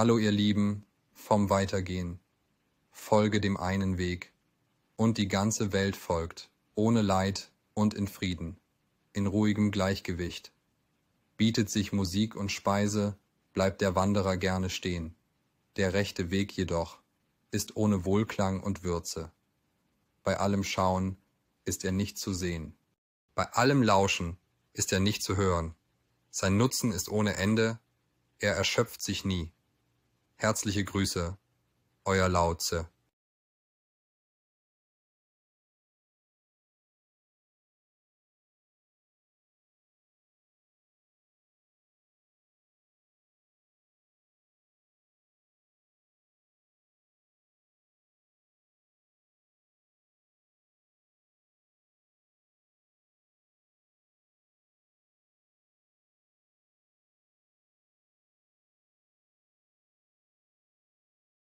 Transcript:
Hallo ihr Lieben, vom Weitergehen. Folge dem einen Weg. Und die ganze Welt folgt, ohne Leid und in Frieden, in ruhigem Gleichgewicht. Bietet sich Musik und Speise, bleibt der Wanderer gerne stehen. Der rechte Weg jedoch ist ohne Wohlklang und Würze. Bei allem Schauen ist er nicht zu sehen. Bei allem Lauschen ist er nicht zu hören. Sein Nutzen ist ohne Ende, er erschöpft sich nie. Herzliche Grüße, euer Lauze.